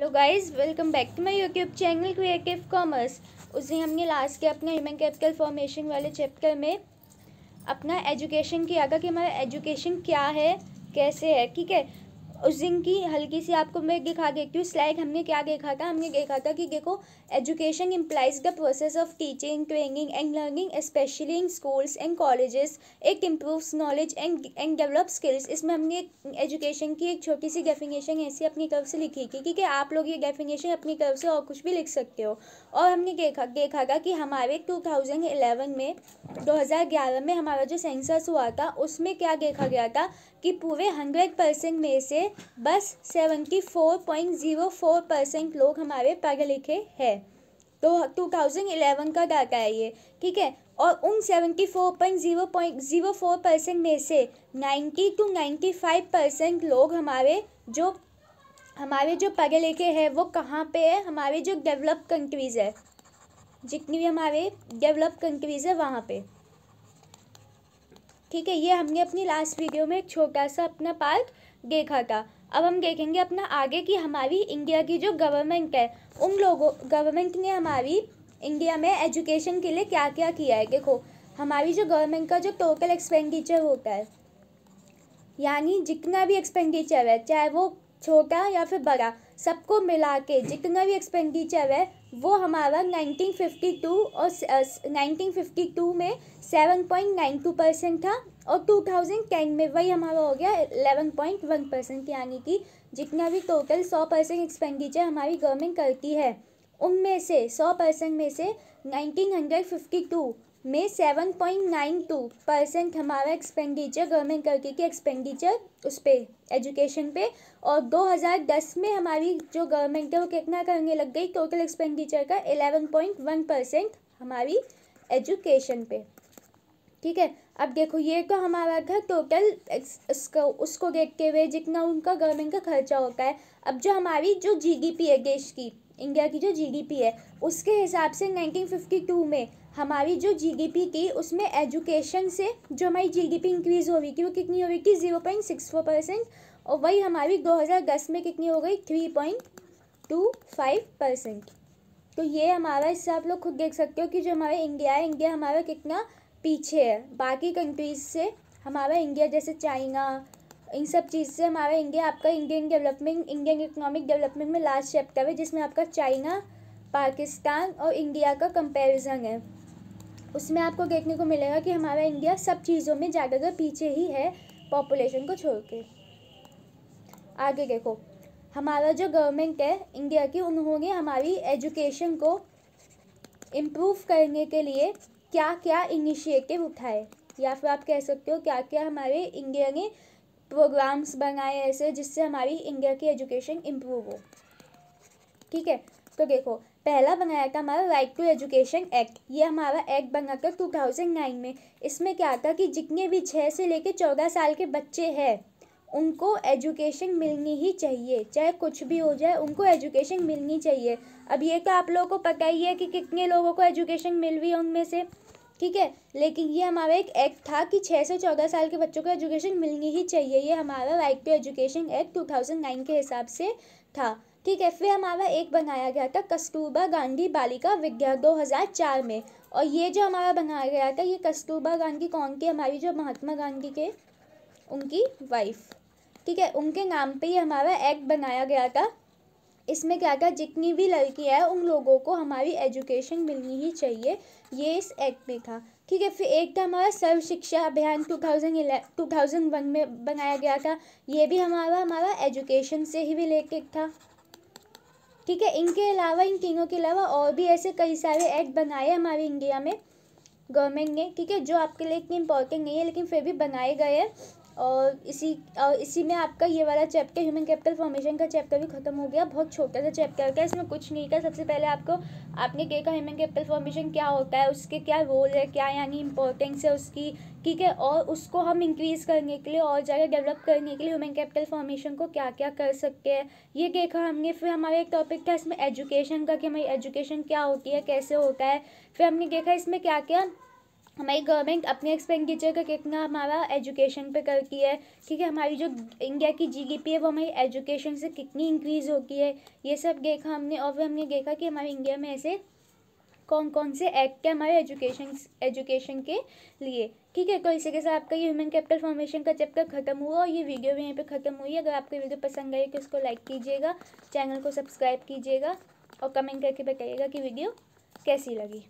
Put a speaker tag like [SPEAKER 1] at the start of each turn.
[SPEAKER 1] hello guys welcome back to my YouTube channel creative commerce उस दिन हमने last के अपने ह्यूमन कैपिटल फॉर्मेशन वाले चैप्टर में अपना एजुकेशन किया था कि हमारा एजुकेशन क्या है कैसे है ठीक है उस दिन की हल्की सी आपको मैं दिखा देती हूँ स्लाइड हमने क्या देखा था हमने देखा था कि देखो education implies the process of teaching training and learning specially in schools and colleges एक improves knowledge and and develop skills इसमें हमने एजुकेशन की एक छोटी सी डेफिनेशन ऐसी अपनी तरफ से लिखी थी क्योंकि आप लोग ये डेफिनेशन अपनी तरफ से और कुछ भी लिख सकते हो और हमने देखा देखा था कि हमारे टू थाउजेंड एलेवन में दो हज़ार ग्यारह में हमारा जो सेंसस हुआ था उसमें क्या देखा गया था कि पूरे हंड्रेड परसेंट में से से बस seventy four point zero four percent लोग हमारे पढ़े लिखे हैं तो टू थाउजेंड इलेवन का डाटा है ये ठीक है और उन seventy four point point zero zero four percent में से ninety two ninety five percent लोग हमारे जो हमारे जो पढ़े लिखे हैं वो कहाँ पे है हमारे जो डेवलप कंट्रीज़ है जितनी भी हमारे डेवलप कंट्रीज़ है वहाँ पे ठीक है ये हमने अपनी लास्ट वीडियो में एक छोटा सा अपना पार्ट देखा था अब हम देखेंगे अपना आगे कि हमारी इंडिया की जो गवर्नमेंट है उन लोगों गवर्नमेंट ने हमारी इंडिया में एजुकेशन के लिए क्या क्या किया है देखो हमारी जो गवर्नमेंट का जो टोटल एक्सपेंडिचर होता है यानी जितना भी एक्सपेंडिचर है चाहे वो छोटा या फिर बड़ा सबको मिला के जितना भी एक्सपेंडिचर है वो हमारा 1952 और uh, 1952 में 7.92 परसेंट था और 2010 में वही हमारा हो गया 11.1 परसेंट यानी कि जितना भी टोटल 100 परसेंट एक्सपेंडिचर हमारी गवर्नमेंट करती है उनमें से 100 परसेंट में से 1952 में seven point nine two percent हमारा एक्सपेंडिचर गवर्नमेंट करके की एक्सपेंडिचर उस पर एजुकेशन पे और 2010 में हमारी जो गवर्नमेंट है वो कितना करने लग गई टोटल एक्सपेंडिचर का एलेवन पॉइंट वन परसेंट हमारी एजुकेशन पे ठीक है अब देखो ये तो हमारा घर टोटल उसको उसको देखते हुए जितना उनका गवर्नमेंट का खर्चा होता है अब जो हमारी जो जी है देश की इंडिया की जो जी है उसके हिसाब से नाइनटीन में हमारी जो जीडीपी की उसमें एजुकेशन से जो हमारी जीडीपी इंक्रीज़ हो गई थी वो कितनी हो गई थी zero point six four percent और वही हमारी दो हज़ार दस में कितनी हो गई three point two five percent तो ये हमारा इससे आप लोग खुद देख सकते हो कि जो हमारा इंडिया है इंडिया हमारा कितना पीछे है बाकी कंट्रीज़ से हमारा इंडिया जैसे चाइना इन सब चीज़ से हमारा इंडिया आपका Indian development Indian economic development में लास्ट चैप्टर है जिसमें आपका चाइना पाकिस्तान और इंडिया का कंपैरिजन है उसमें आपको देखने को मिलेगा कि हमारा इंडिया सब चीज़ों में ज़्यादातर पीछे ही है पॉपुलेशन को छोड़ के आगे देखो हमारा जो गवर्नमेंट है इंडिया की उन्होंने हमारी एजुकेशन को इम्प्रूव करने के लिए क्या क्या इनिशिएटिव उठाए या फिर आप कह सकते हो क्या क्या हमारे इंडिया ने प्रोग्राम्स बनाए ऐसे जिससे हमारी इंडिया की एजुकेशन इम्प्रूव हो ठीक है तो देखो पहला बनाया था हमारा राइट टू एजुकेशन एक्ट ये हमारा एक्ट बना था टू थाउजेंड नाइन में इसमें क्या था कि जितने भी छः से लेकर चौदह साल के बच्चे हैं उनको एजुकेशन मिलनी ही चाहिए चाहे कुछ भी हो जाए उनको एजुकेशन मिलनी चाहिए अब ये तो आप लोगों को पता ही है कि कितने लोगों को एजुकेशन मिल रही है उनमें से ठीक है लेकिन ये हमारा एक एक्ट था कि छः से चौदह साल के बच्चों को एजुकेशन मिलनी ही चाहिए ये हमारा right to education act two thousand nine के हिसाब से था ठीक है फिर हमारा एक बनाया गया था कस्तूरबा गांधी बालिका विद्या 2004 में और ये जो हमारा बनाया गया था ये कस्तूरबा गांधी कौन की हमारी जो महात्मा गांधी के उनकी वाइफ ठीक है उनके नाम पे ही हमारा एक्ट बनाया गया था इसमें क्या था जितनी भी लड़की है उन लोगों को हमारी एजुकेशन मिलनी ही चाहिए ये इस एक्ट में था ठीक है फिर एक था हमारा सर्व शिक्षा अभियान टू थाउजेंड वन में बनाया गया था ये भी हमारा हमारा एजुकेशन से ही रिलेटेड था ठीक है इनके अलावा इन तीनों के अलावा और भी ऐसे कई सारे एक्ट बनाए हमारे इंडिया में गवर्नमेंट ने ठीक है जो आपके लिए इतने इम्पोर्टेंट नहीं है लेकिन फिर भी बनाए गए हैं और इसी और इसी में आपका ये वाला चैप्टर ह्यूमन कैपिटल फॉर्मेशन का चैप्टर भी खत्म हो गया बहुत छोटा सा चैप्टर का इसमें कुछ नहीं था सबसे पहले आपको आपने देखा ह्यूमन कैपिटल फॉर्मेशन क्या होता है उसके क्या रोल है क्या यानी इंपॉर्टेंस है उसकी ठीक है और उसको हम इंक्रीज़ करने के लिए और ज़्यादा डेवलप करने के लिए ह्यूमन कैपिटल फॉर्मेशन को क्या क्या कर सकते हैं ये देखा हमने फिर हमारा एक टॉपिक था इसमें एजुकेशन का कि हमारी एजुकेशन क्या होती है कैसे होता है फिर हमने देखा इसमें क्या क्या हमारी गवर्नमेंट अपने एक्सपेंडिचर का कितना हमारा एजुकेशन पे करती है ठीक है हमारी जो इंडिया की जीडीपी है वो हमारी एजुकेशन से कितनी इंक्रीज़ होती है ये सब देखा हमने और हमने देखा कि हमारे इंडिया में ऐसे कौन कौन से एक्ट है हमारे एजुकेशन एजुकेशन के लिए ठीक है तो इसी के साथ आपका ये ह्यूमन कैपिटल फॉर्मेशन का चैप्टर खत्म हुआ और ये वीडियो भी यहीं पर ख़त्म हुई अगर आपको वीडियो पसंद आई तो इसको लाइक कीजिएगा चैनल को सब्सक्राइब कीजिएगा और कमेंट करके बताइएगा कि वीडियो कैसी लगी